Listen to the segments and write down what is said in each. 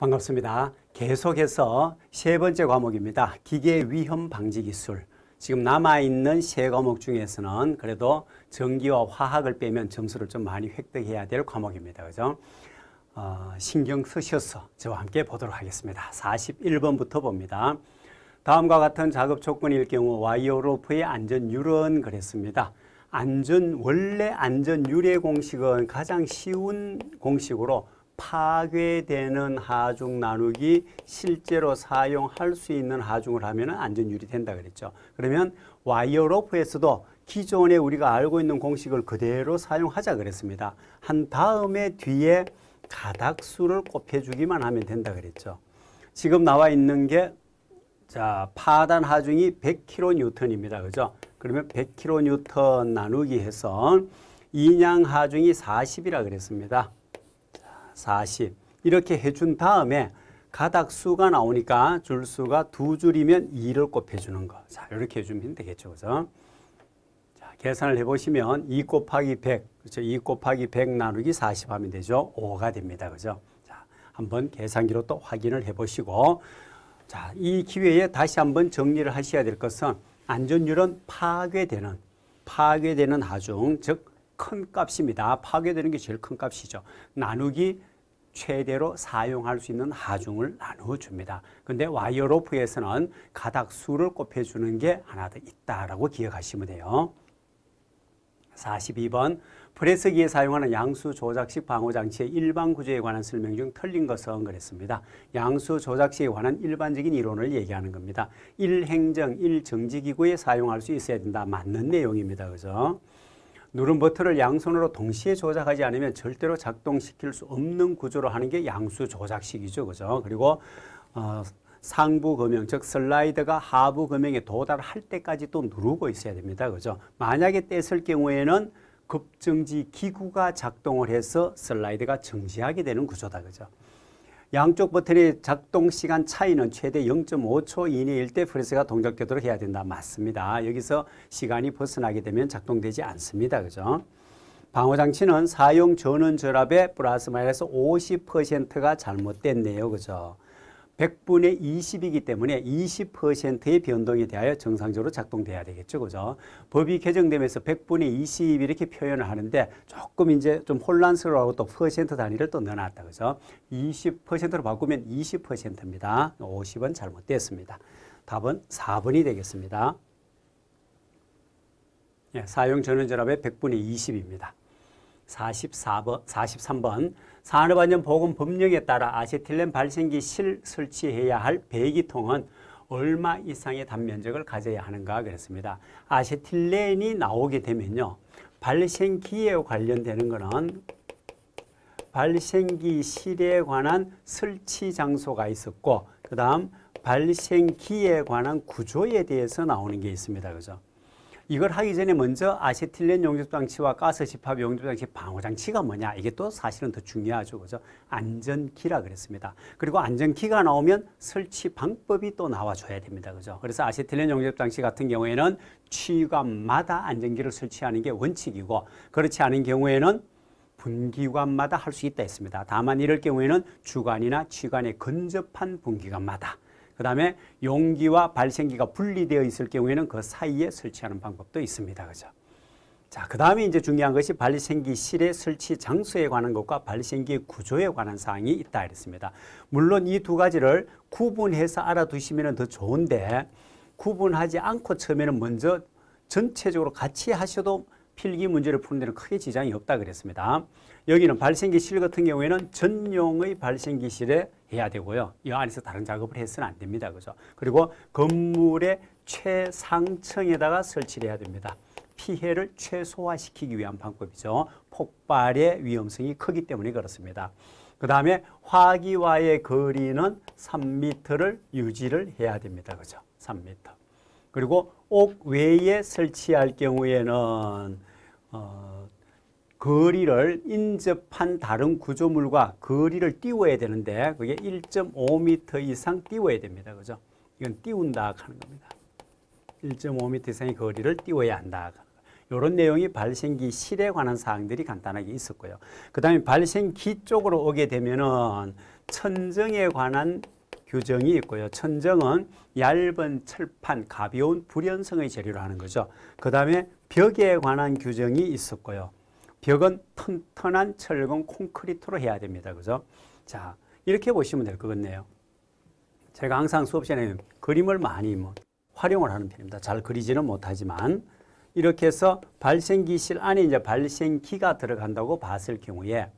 반갑습니다. 계속해서 세 번째 과목입니다. 기계 위험 방지 기술. 지금 남아있는 세 과목 중에서는 그래도 전기와 화학을 빼면 점수를 좀 많이 획득해야 될 과목입니다. 그죠? 어, 신경 쓰셔서 저와 함께 보도록 하겠습니다. 41번부터 봅니다. 다음과 같은 작업 조건일 경우 와이어 로프의 안전 율은 그랬습니다. 안전, 원래 안전 유래 공식은 가장 쉬운 공식으로 파괴되는 하중 나누기 실제로 사용할 수 있는 하중을 하면 안전율이 된다 그랬죠. 그러면 와이어로프에서도 기존에 우리가 알고 있는 공식을 그대로 사용하자 그랬습니다. 한 다음에 뒤에 가닥수를 곱해주기만 하면 된다 그랬죠. 지금 나와 있는 게 자, 파단 하중이 100kN입니다. 그죠? 그러면 100kN 나누기 해서 인양 하중이 40이라 그랬습니다. 40 이렇게 해준 다음에 가닥수가 나오니까 줄수가 두 줄이면 2를 곱해주는 거. 자, 이렇게 해주면 되겠죠. 그죠? 자, 계산을 해보시면 2 곱하기 100, 그렇죠? 2 곱하기 100 나누기 40 하면 되죠. 5가 됩니다. 그죠? 자, 한번 계산기로 또 확인을 해보시고, 자, 이 기회에 다시 한번 정리를 하셔야 될 것은 안전율은 파괴되는, 파괴되는 하중, 즉, 큰 값입니다. 파괴되는 게 제일 큰 값이죠. 나누기 최대로 사용할 수 있는 하중을 나누어 줍니다. 근데 와이어 로프에서는 가닥 수를 곱해 주는 게 하나 더 있다라고 기억하시면 돼요. 42번 프레스기에 사용하는 양수 조작식 방호 장치의 일반 구조에 관한 설명 중 틀린 것은 그랬습니다. 양수 조작식에 관한 일반적인 이론을 얘기하는 겁니다. 1행정, 1정지기구에 사용할 수 있어야 된다. 맞는 내용입니다. 그죠? 누른 버튼을 양손으로 동시에 조작하지 않으면 절대로 작동시킬 수 없는 구조로 하는 게 양수 조작식이죠. 그죠? 그리고 어, 상부 검형 즉 슬라이드가 하부 검형에 도달할 때까지 또 누르고 있어야 됩니다. 그죠? 만약에 뗐을 경우에는 급정지 기구가 작동을 해서 슬라이드가 정지하게 되는 구조다. 그죠? 양쪽 버튼의 작동 시간 차이는 최대 0.5초 이내일 때 프레스가 동작되도록 해야 된다. 맞습니다. 여기서 시간이 벗어나게 되면 작동되지 않습니다. 그죠? 방어장치는 사용 전원 전압의 플러스 마이너스 50%가 잘못됐네요. 그죠? 100분의 20이기 때문에 20%의 변동에 대하여 정상적으로 작동돼야 되겠죠. 그죠? 법이 개정되면서 100분의 20 이렇게 표현을 하는데 조금 이제 좀 혼란스러워하고 또 퍼센트 단위를 또 넣어놨다. 그죠? 20%로 바꾸면 20%입니다. 50은 잘못됐습니다. 답은 4번이 되겠습니다. 예, 사용 전원 전압의 100분의 20입니다. 44번, 43번 산업안전보건법령에 따라 아세틸렌 발생기 실 설치해야 할 배기통은 얼마 이상의 단면적을 가져야 하는가 그랬습니다. 아세틸렌이 나오게 되면요. 발생기에 관련되는 것은 발생기 실에 관한 설치 장소가 있었고 그 다음 발생기에 관한 구조에 대해서 나오는 게 있습니다. 그죠? 이걸 하기 전에 먼저 아세틸렌 용접장치와 가스 집합 용접장치 방호 장치가 뭐냐 이게 또 사실은 더 중요하죠. 그죠? 안전키라 그랬습니다. 그리고 안전키가 나오면 설치 방법이 또 나와줘야 됩니다. 그죠? 그래서 아세틸렌 용접장치 같은 경우에는 취관마다 안전기를 설치하는 게 원칙이고 그렇지 않은 경우에는 분기관마다 할 수 있다 했습니다. 다만 이럴 경우에는 주관이나 취관에 근접한 분기관마다 그 다음에 용기와 발생기가 분리되어 있을 경우에는 그 사이에 설치하는 방법도 있습니다. 그죠? 자, 그 다음에 이제 중요한 것이 발생기 실의 설치 장소에 관한 것과 발생기 구조에 관한 사항이 있다 이랬습니다. 물론 이 두 가지를 구분해서 알아두시면 더 좋은데 구분하지 않고 처음에는 먼저 전체적으로 같이 하셔도 필기 문제를 푸는 데는 크게 지장이 없다 그랬습니다. 여기는 발생기실 같은 경우에는 전용의 발생기실에 해야 되고요. 이 안에서 다른 작업을 해서는 안 됩니다. 그죠? 그리고 건물의 최상층에다가 설치를 해야 됩니다. 피해를 최소화시키기 위한 방법이죠. 폭발의 위험성이 크기 때문에 그렇습니다. 그 다음에 화기와의 거리는 3m를 유지를 해야 됩니다. 그죠? 3m. 그리고 옥 외에 설치할 경우에는 어, 거리를 인접한 다른 구조물과 거리를 띄워야 되는데 그게 1.5m 이상 띄워야 됩니다. 그죠? 이건 띄운다 하는 겁니다. 1.5m 이상의 거리를 띄워야 한다. 이런 내용이 발생기 실에 관한 사항들이 간단하게 있었고요. 그 다음에 발생기 쪽으로 오게 되면은 천정에 관한 규정이 있고요. 천정은 얇은 철판, 가벼운 불연성의 재료로 하는 거죠. 그 다음에 벽에 관한 규정이 있었고요. 벽은 튼튼한 철근 콘크리트로 해야 됩니다. 그죠? 자, 이렇게 보시면 될 것 같네요. 제가 항상 수업 시간에 그림을 많이 뭐 활용을 하는 편입니다. 잘 그리지는 못하지만 이렇게 해서 발생기실 안에 이제 발생기가 들어간다고 봤을 경우에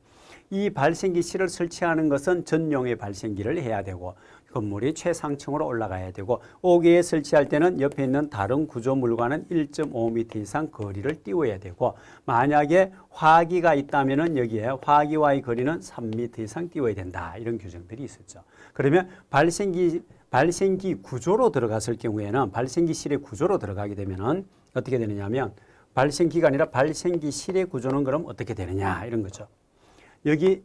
이 발생기 실을 설치하는 것은 전용의 발생기를 해야 되고 건물이 최상층으로 올라가야 되고 5기에 설치할 때는 옆에 있는 다른 구조물과는 1.5m 이상 거리를 띄워야 되고 만약에 화기가 있다면 여기에 화기와의 거리는 3m 이상 띄워야 된다. 이런 규정들이 있었죠. 그러면 발생기 발생기 구조로 들어갔을 경우에는 발생기 실의 구조로 들어가게 되면 어떻게 되느냐면 하 발생기가 아니라 발생기 실의 구조는 그럼 어떻게 되느냐 이런 거죠. 여기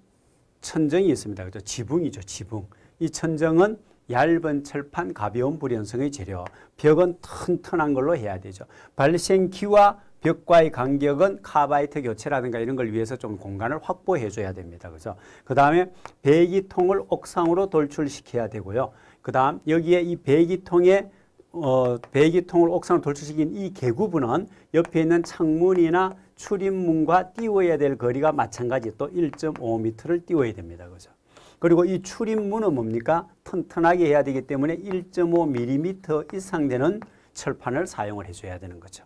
천정이 있습니다. 그죠? 지붕이죠. 지붕. 이 천정은 얇은 철판 가벼운 불연성의 재료, 벽은 튼튼한 걸로 해야 되죠. 발생키와 벽과의 간격은 카바이트 교체라든가 이런 걸 위해서 좀 공간을 확보해 줘야 됩니다. 그죠? 그 다음에 배기통을 옥상으로 돌출시켜야 되고요. 그 다음 여기에 이 배기통에 어, 배기통을 옥상으로 돌출시킨 이 개구부는 옆에 있는 창문이나 출입문과 띄워야 될 거리가 마찬가지 또 1.5m를 띄워야 됩니다. 그죠? 그리고 이 출입문은 뭡니까? 튼튼하게 해야 되기 때문에 1.5mm 이상 되는 철판을 사용을 해줘야 되는 거죠.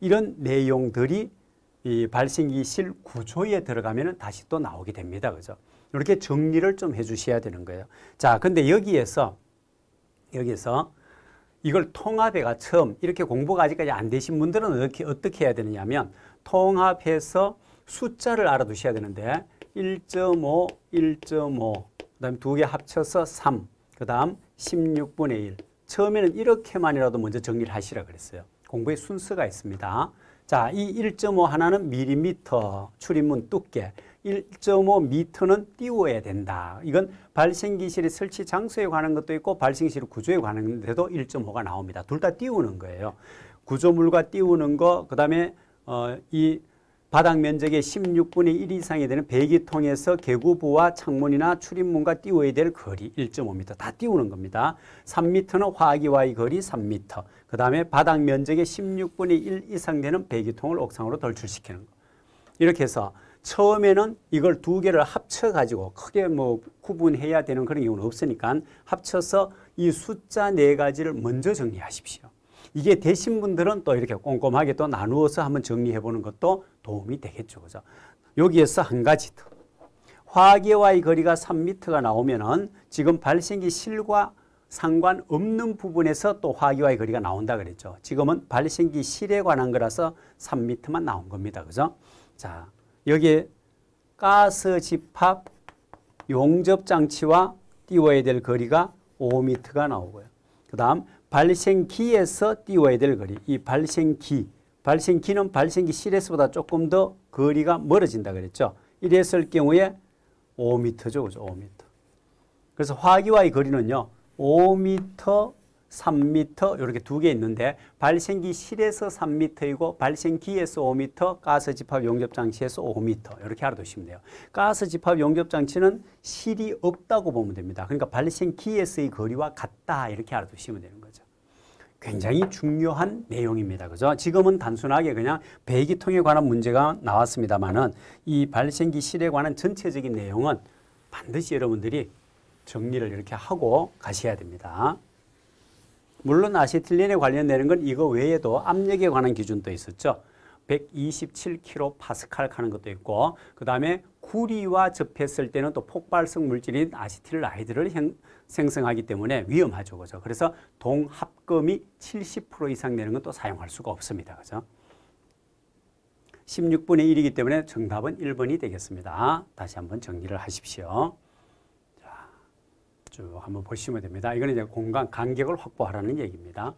이런 내용들이 이 발생기실 구조에 들어가면 다시 또 나오게 됩니다. 그죠? 이렇게 정리를 좀 해주셔야 되는 거예요. 자, 근데 여기에서, 여기서 이걸 통합해가 처음 이렇게 공부가 아직까지 안 되신 분들은 어떻게, 어떻게 해야 되느냐 하면 통합해서 숫자를 알아두셔야 되는데 1.5, 1.5, 그 다음에 두 개 합쳐서 3, 그 다음 16분의 1. 처음에는 이렇게만이라도 먼저 정리를 하시라 그랬어요. 공부의 순서가 있습니다. 자, 이 1.5 하나는 밀리미터, 출입문 두께, 1.5 미터는 띄워야 된다. 이건 발생기실의 설치 장소에 관한 것도 있고 발생실 구조에 관한 데도 1.5가 나옵니다. 둘 다 띄우는 거예요. 구조물과 띄우는 거, 그 다음에 어, 이 바닥 면적의 16분의 1 이상이 되는 배기통에서 개구부와 창문이나 출입문과 띄워야 될 거리 1.5m 다 띄우는 겁니다. 3m는 화기와의 거리 3m. 그 다음에 바닥 면적의 16분의 1 이상 되는 배기통을 옥상으로 돌출시키는 거. 이렇게 해서 처음에는 이걸 두 개를 합쳐가지고 크게 뭐 구분해야 되는 그런 경우는 없으니까 합쳐서 이 숫자 네 가지를 먼저 정리하십시오. 이게 되신 분들은 또 이렇게 꼼꼼하게 또 나누어서 한번 정리해 보는 것도 도움이 되겠죠. 그죠? 여기에서 한 가지 더. 화개와의 거리가 3m가 나오면은 지금 발생기 실과 상관없는 부분에서 또 화기와의 거리가 나온다 그랬죠. 지금은 발생기 실에 관한 거라서 3m만 나온 겁니다. 그죠? 자, 여기에 가스 집합 용접 장치와 띄워야 될 거리가 5m가 나오고요. 그다음 발생기에서 띄워야 될 거리. 이 발생기 발생기는 발생기 실에서보다 조금 더 거리가 멀어진다 그랬죠. 이랬을 경우에 5m죠. 그죠? 5m. 그래서 화기와의 거리는요. 5m, 3m 이렇게 두 개 있는데 발생기 실에서 3m이고 발생기에서 5m, 가스 집합 용접 장치에서 5m 이렇게 알아두시면 돼요. 가스 집합 용접 장치는 실이 없다고 보면 됩니다. 그러니까 발생기에서의 거리와 같다 이렇게 알아두시면 되는 거죠. 굉장히 중요한 내용입니다. 그죠? 지금은 단순하게 그냥 배기통에 관한 문제가 나왔습니다만은 이 발생기 실에 관한 전체적인 내용은 반드시 여러분들이 정리를 이렇게 하고 가셔야 됩니다. 물론 아세틸린에 관련되는 건 이거 외에도 압력에 관한 기준도 있었죠. 127kPa 하는 것도 있고 그 다음에 구리와 접했을 때는 또 폭발성 물질인 아시틸라이드를 형, 생성하기 때문에 위험하죠. 그죠? 그래서 동합금이 70% 이상 되는 건 또 사용할 수가 없습니다. 그죠? 16분의 1이기 때문에 정답은 1번이 되겠습니다. 다시 한번 정리를 하십시오. 자, 쭉 한번 보시면 됩니다. 이거는 이제 공간 간격을 확보하라는 얘기입니다.